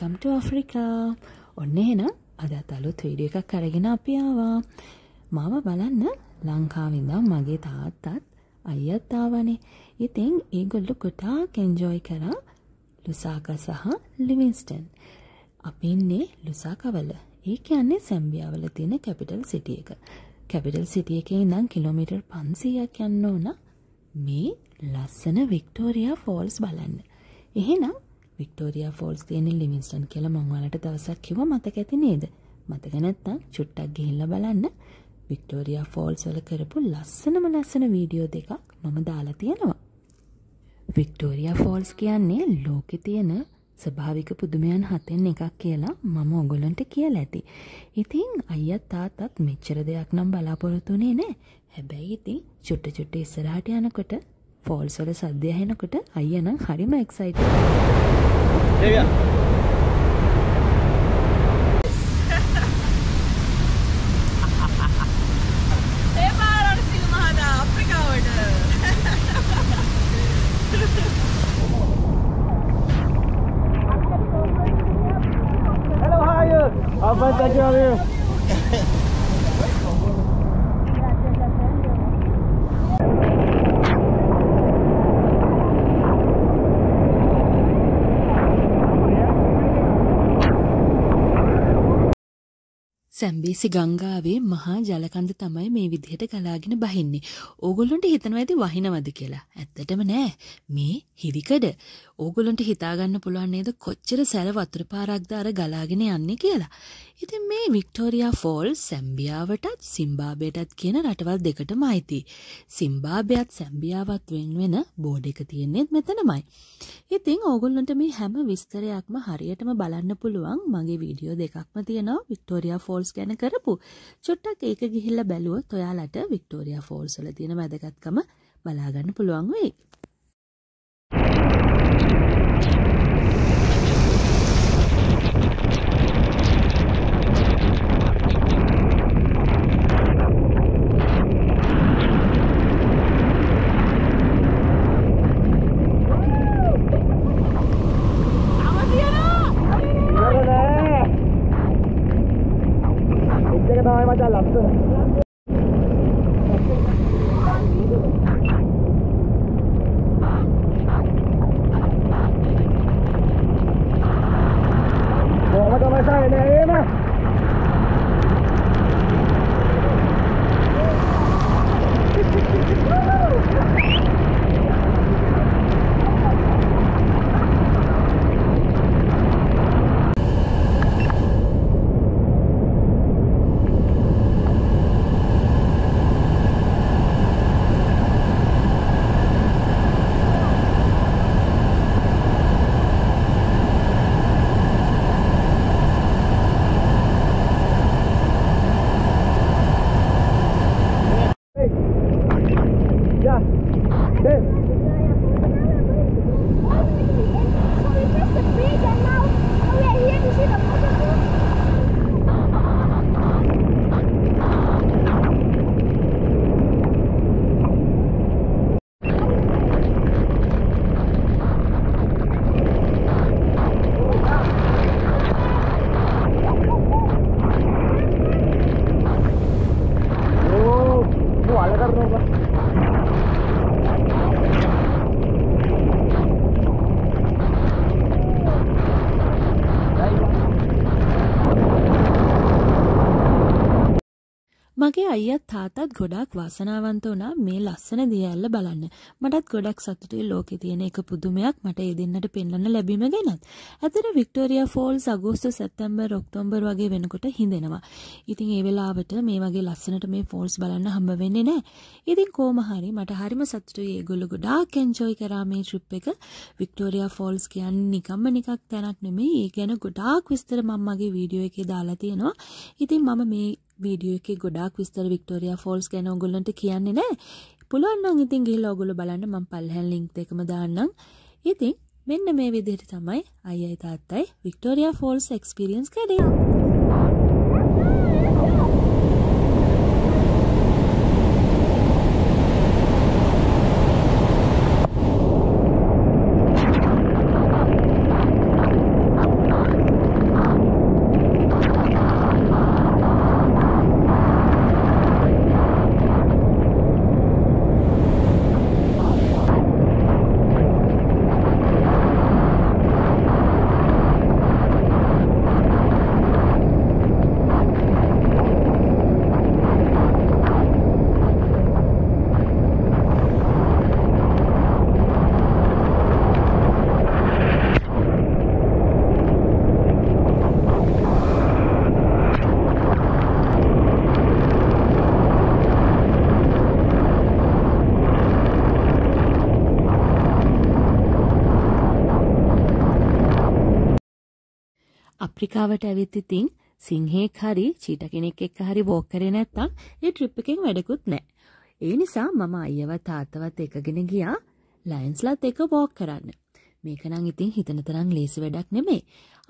වෙල්කම්ට අෆ්‍රිකා ඔන්න එහෙනම් අදත් අලුත් වීඩිය එකක් කරගෙන අපි ආවා මාව බලන්න ලංකාවිඳම් මගේ තාත්තත් අයත්තාවනේ ඉතින් ඒගොල්ලු කොටා කෙන්ජෝයි කරා ලුසාක සහ ලිවින්ස්ටන් අපින්නේ ලුසාකවල ඒ කියන්නේ සැම්බියාවල තියෙන කැපිටල් සිටිය එක කැපිටල් සිටිය එක ඉඳම් කිලෝමීටර් පන්සීයක් යන්න ඕන මේ ලස්සන වික්ටෝරයා ෆෝල්ස් බලන්න එහෙනම් වික්ටෝරිය ෆෝල්ස් තියෙන ලිමිස්ටන් කියල මංවලට දවසක් කිව මතක ඇති නේද මතකනැත්තම් චුට්ටක් ගිහිල්ල බලන්න වික්ටෝරිය ෆෝල්ස් වල කරපු ලස්සනම ලස්සන වීඩියෝ දෙකක් මම දාලා තියෙනවා වික්ටෝරිය ෆෝල්ස් කියන්නේ ලෝකෙ තියෙන ස්භාවික පුදුමයන් හතෙන් එකක් කියලා මම ඔගොලන්ට කියල ඇති. ඉතිං අයත් තාතත් මෙච්චර දෙයක් නම් බලාපොරොතුනේ නෑ හැබැයි ඉතින් චුට්ට චුට්ට ඉස්සරහට යනකොට ෆෝල්ස් වල සද්දය ඇහෙනකොට අයියා නම් හරිම excite Hello, how are you? I'm fine, thank you. How are you? Zambezi ගංගාවේ මහා ජලකඳ තමයි මේ විදිහට ගලාගෙන බහින්නේ. ඕගොල්ලොන්ට හිතනවා ඇති වහිනවද කියලා. ඇත්තටම නෑ. මේ හිරිකඩ. ඕගොල්ලොන්ට හිතාගන්න පුළුවන් නේද කොච්චර සැර වතුර පාරක්ද අර ගලාගෙන යන්නේ කියලා. ඉතින් මේ වික්ටෝරියා ෆෝල් සැම්බියාවටත් සිම්බාබේටත් කියන රටවල් දෙකටම අයිති. සිම්බාබයත් සැම්බියාවත් වෙන් වෙන බෝඩ් එක තියෙන්නේත් මෙතනමයි. ඉතින් ඕගොල්ලොන්ට මේ හැම විස්තරයක්ම හරියටම බලන්න පුළුවන් මගේ වීඩියෝ දෙකක්ම තියෙනවා වික්ටෝරියා ෆෝල් ෆෝල්ස් ගැන කරපු චොට්ටක් ඒක ගිහිල්ල බැලුව ඔයාලට වික්ටෝරිය ෆෝල්සල තියෙන වැදගත්කම බලාගන්න පුළුවන් වෙයි 我怎么没踩呢？මගේ අයිත් තාතත් ගොඩක් වාසනාවන්ත වනා මේ ලස්සන දියඇල්ල බලන්න මටත් ගොඩක් සතුටේ ලෝක තියෙන එක පුදුමයක් මට ඒ දෙන්නට පෙන්ලන්න ලැබීම ගැනත් ඇතර වික්ටෝරිය ෆෝල් සගෝස්තු සැත්තම්බර් රොක්තොම්බර් වගේ වෙනකොට හිඳෙනවා ඉතින් ඒ වෙලාවට මේ වගේ ලස්සනට මේ ෆෝල්ස් බලන්න හම්බ වෙන්නේ නෑ ඉතින් කෝමහරි මට හරිම සතුට ඒ ගොල්ලු ගොඩා කැන්චෝයි කරාමේ ට්‍රිප් එක වික්ටෝරිය ෆෝල්ස් කියන්න නිකම්ම නිකක් තැනක් නෙමේ ඒ ගැන ගොඩාක් විස්තර මම්මගේ වීඩියෝ එකේ දාලා තියෙනවා ඉතින් මම මේ වීඩියෝ එකේ ගොඩාක් විස්තර වික්ටෝරියා ෆෝල්ස් ගැන ඔයගොල්ලන්ට කියන්නේ නැහැ. පුළුවන් නම් ඉතින් ගිහලා ඔයගොල්ලෝ බලන්න මම පල්හැන් ලින්ක් එකම දාන්නම්. ඉතින් මෙන්න මේ විදිහට තමයි අයියයි තාත්තයි වික්ටෝරියා ෆෝල්ස් එක්ස්පීරියන්ස් කරේ. ඇමරිකාවට ඇවිත් ඉතින් සිංහෙක් හරි චීට කෙනෙක් එක්ක හරි වෝක් කරේ නැත්තම් ඒ ට්‍රිප් එකෙන් වැඩකුත් නැහැ. ඒ නිසා මම අයියව තාත්තවත් එකගෙන ගියා ලයන්ස්ලත් එක වෝක් කරන්න. මේකනං ඉතින් හිතන තරම් ලේසි වැඩක් නෙමේ.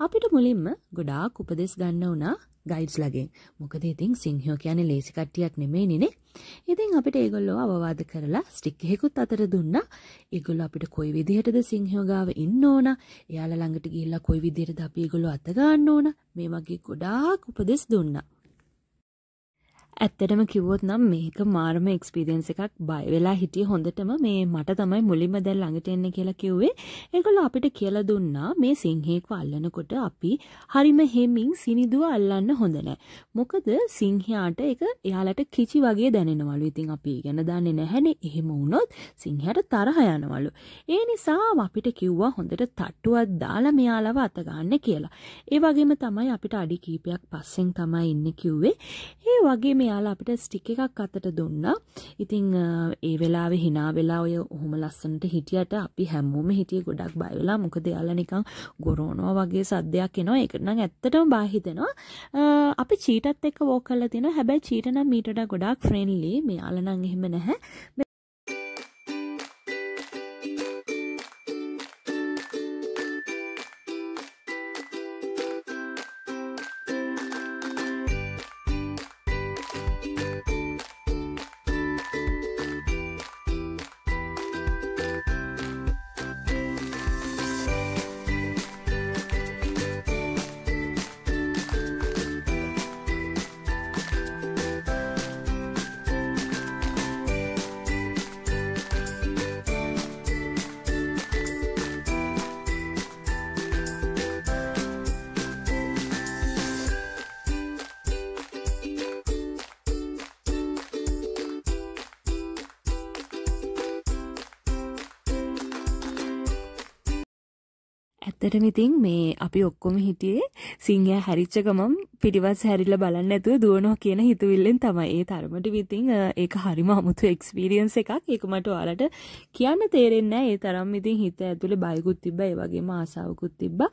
අපිට මුලින්ම ගොඩාක් උපදෙස් ගන්න වුණා ගයිඩ්ස් ලගෙන්. මොකද ඉතින් සිංහයෝ කියන්නේ ලේසි කට්ටියක් නෙමේ නේ. ඉතින් අපිට ඒගොල්ලෝ අවවාද කරලා ස්ටික් එකකුත් අතර දුන්නා. ඒගොල්ලෝ අපිට කොයි විදිහටද සිංහයෝ ගාව ඉන්න ඕන, එයාලා ළඟට ගිහිල්ලා කොයි විදිහටද අපි ඒගොල්ලෝ අත ගන්න ඕන මේ වගේ ගොඩාක් උපදෙස් දුන්නා. ඇත්තටම කිවොත් නම් මේක මාර්ම එක්ස්පිරියන්ස එකක් බයවෙලා හිටිය හොඳටම මේ මට තමයි මුලින්ම දැල් ළඟට එන්න කියලා කිව්වේ ඒගොල්ලෝ අපිට කියලා දුන්නා මේ සිංහෙක් අල්ලනකොට අපි හරිම හෙමින් සිනිදුව අල්ලන්න හොඳ නෑ මොකද සිංහයාට ඒක එයාලට කිචි වගේ දැනෙනවලු ඉතින් අපි ඉගෙන දන්නේ නැහැනේ එහෙම වුණොත් සිංහයාට තරහ යනවලු ඒ නිසා අපිට කිව්වා හොඳට තට්ටුවක් දාලා මෙයාලව අත ගන්න කියලා ඒ වගේම තමයි අපිට අඩි කීපයක් පස්සෙන් තමයි ඉන්න කිව්වේ ඒ වගේ එයාලා අපිට ස්ටික් එකක් අතට දුන්නා. ඉතින් ඒ වෙලාවේ hina වෙලා ඔය ඔහොම ලස්සනට හිටියට අපි හැමෝම හිටියේ ගොඩක් බය වෙලා. මොකද එයාලා නිකන් ගොරවනවා වගේ සද්දයක් එනවා. ඒක නම් ඇත්තටම බය හිතෙනවා. අපි චීටත් එක්ක වෝක් කරලා තිනවා. හැබැයි චීට නම් මීටට ගොඩක් ෆ්‍රෙන්ඩ්ලි. මෙයාලා නම් එහෙම නැහැ. ඇත්තටම ඉතින් මේ අපි ඔක්කොම හිටියේ සිංහය හැරිච්ච ගමම් පිටිවස් හැරිල්ල බලන්න ඇතුව දුවනෝ කියන හිතුවිල්ලෙන් තමයි ඒ තරමට විතින් ඒක හරිම අමුතු එක්ස්පිරියන්ස් එකක් ඒක මට ඔයාලට කියන්න තේරෙන්නේ ඒ තරම් ඉතින් හිත ඇතුලේ බයකුත් තිබ්බා ඒ වගේම ආසාවකුත් තිබ්බා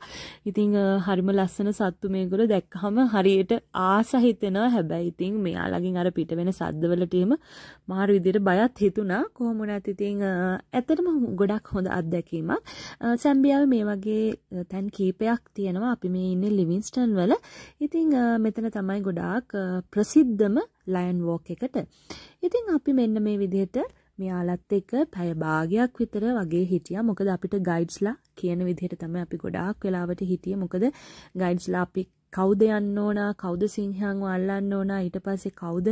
ඉතින් හරිම ලස්සන සත්තු මේගොල්ලෝ දැක්කහම හරියට ආස හිතෙනවා හැබැයි ඉතින් මෙයාලගෙන් අර පිට වෙන සද්දවලට එහෙම මාරු විදිහට බයත් හිතුණා කොහොම වුණත් ඉතින් ඇත්තටම ගොඩක් හොඳ අත්දැකීමක් සැම්බියාවේ මේ වගේ තැන් කීපයක් තියෙනවා අපි මේ ඉන්නේ ලිවින්ස්ටන් වල ඉතින් මෙතන තමයි ගොඩාක් ප්‍රසිද්ධම ලයන් වෝක් එකට. ඉතින් අපි මෙන්න මේ විදිහට මෙයාලත් එක පැය භාගයක් විතර වගේ හිටියා මොකද අපිට ගයිඩ්ස්ලා කියන විදිහට තමයි අපි ගොඩාක් වෙලාවට හිටියේ මොකද ගයිඩ්ස්ලා අපි කවුද යන්න ඕන කවුද සිංහයන් අල්ලන්න ඕන ඊට පස්සේ කවුද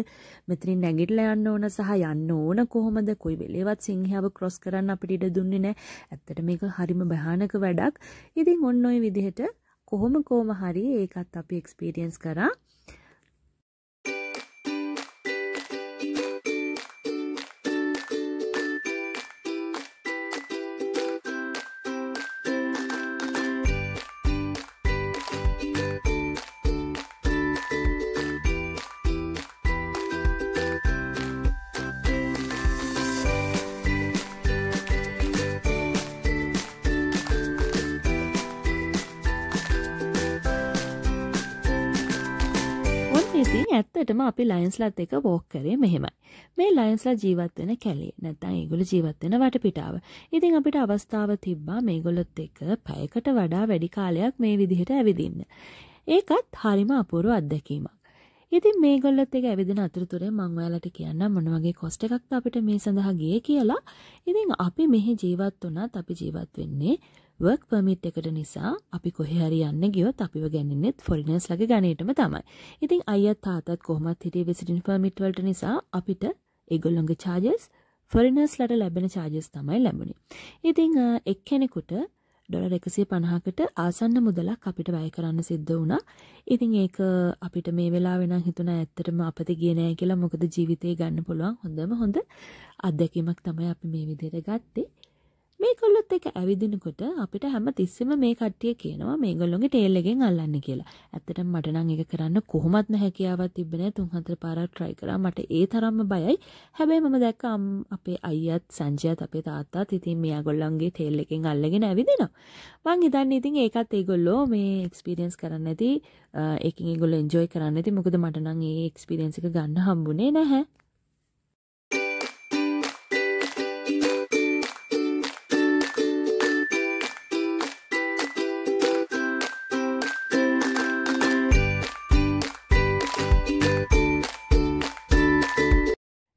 මෙතනින් නැගිටලා යන්න ඕන සහ යන්න ඕන කොහොමද කොයි වෙලේවත් සිංහයව ක්‍රොස් කරන්න අපිට ඉඩ දුන්නේ නැහැ. ඇත්තට මේක හරිම භයානක වැඩක්. ඉතින් ඔන්න ඔය විදිහට කොහොම කොහොම හරි ඒකත් අපි එක්ස්පීරියන්ස් කරා ඉතින් ඇත්තටම අපි ලයින්ස්ලත් එක වෝක් කරේ මෙහෙමයි. මේ ලයින්ස්ලා ජීවත් වෙන කැලේ නැත්නම් ඒගොල්ලෝ ජීවත් වෙන වටපිටාව. ඉතින් අපිට අවස්ථාව තිබ්බා මේගොල්ලොත් එක්ක පැයකට වඩා වැඩි කාලයක් මේ විදිහට ඇවිදින්න. ඒකත් හරිම අපූර්ව අත්දැකීමක්. ඉතින් මේගොල්ලොත් එක ඇවිදින අතුරතුරේ මං ඔයාලට කියන්න මොන වගේ කොස්ට එකක්ද අපිට මේ සඳහා ගියේ කියලා. ඉතින් අපි මෙහි ජීවත් වුණත් අපි ජීවත් වෙන්නේ වර්ක් පර්මිට් එකට නිසා අපි කොහේ හරි යන්න ගියොත් අපිව ගන්නේ ෆොරිනර්ස් ලගේ ගණේටම තමයි. ඉතින් අයියත් තාත්තත් කොහොමත් හිටියේ විසිටින් පර්මිට් වලට නිසා අපිට ඒගොල්ලොන්ගේ charges ෆොරිනර්ස්ලට ලැබෙන charges තමයි ලැබුණේ. ඉතින් එක්කෙනෙකුට ඩොලර් 150කට ආසන්න මුදලක් අපිට වැය කරන්න සිද්ධ වුණා. ඉතින් ඒක අපිට මේ වෙලාවේ නම් හිතුණා ඇත්තටම අපත ගියේ නෑ කියලා. මොකද ජීවිතේ ගන්න පුළුවන් හොඳම හොඳ අත්දැකීමක් තමයි අපි මේ විදිහට ගත්තේ. මේකොල්ලොත් එක ඇවිදිනකොට අපිට හැම තිස්සෙම මේ කට්ටිය කියනවා මේගොල්ලොගේ ටේල්ලගෙන් අල්ලන්න කියලා ඇත්තට මටනං එක කරන්න කොහොමත්ම හැකියාවත් තිබෙන තුන්හතර පාරක් ට්‍රයි කරා මට ඒ තරම්ම බයයි හැබැයි මම දැක්ක අපේ අයිත් සංජයත් අපේ තාත්තා ඉතින් මේ ගොල්ලන්ගේ ටේල් එකෙන් අල්ලගෙන ඇවිදිනවා මං හිතන්න ඉතින් ඒකත් ඒගොල්ලෝ මේ එක්ස්පිරියන්ස් කරන්න ඇති ඒකින් ගොල එන්ජෝයි කරන්න ඇති මොකද මටනං ඒ එක්ස්පිරියන්සික ගන්න හම්බුනේ නැහැ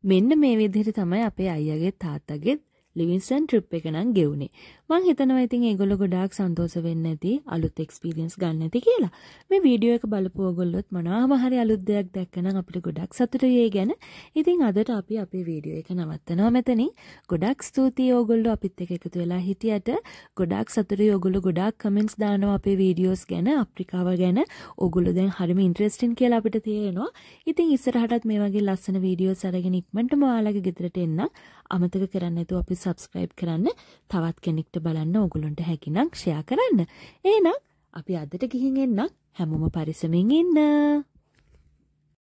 මෙන්න මේ විදිහට තමයි අපේ අයියගේ තාත්තගෙත් ලිවින්ස්ටන් ට්‍රිප් එක නම් ගෙවුනේ මං හිතනවා ඉතින් ඒගොල්ලෝ ගොඩාක් සන්තෝෂ වෙන්න ඇති අලුත් එක්ස්පීරියන්ස් ගන්න ඇති කියලා. මේ වීඩියෝ එක බලපු ඔයගොල්ලොත් මොනවාම හරි අලුත් දෙයක් දැක්කනම් අපිට ගොඩක් සතුටුයි ඒ ගැන. ඉතින් අදට අපි අපේ වීඩියෝ එක නවත්තනවා මෙතනින්. ගොඩක් ස්තුතියි ඔයගොල්ලෝ අපිත් එක්ක එකතු වෙලා හිටියට. ගොඩක් සතුටුයි ඔයගොල්ලෝ ගොඩාක් කමෙන්ට්ස් දානවා අපේ වීඩියෝස් ගැන, අප්‍රිකාව ගැන. ඔයගොල්ලෝ දැන් හරිම ඉන්ටරෙස්ටින් කියලා අපිට තේරෙනවා. ඉතින් ඉස්සරහටත් මේ වගේ ලස්සන වීඩියෝස් අරගෙන ඉක්මනටම ඔයාලගේ ගෙදරට එන්න අමතක කරන්න නැතුව අපි subscribe කරන්න තවත් කෙනෙක්ට විදිහට බලන්න ඕගුලොන්ට හැකිනම් ක්ෂයා කරන්න ඒනම් අපි අදට ගිහින් එන්නක් හැමෝම පරිසමෙන් ඉන්න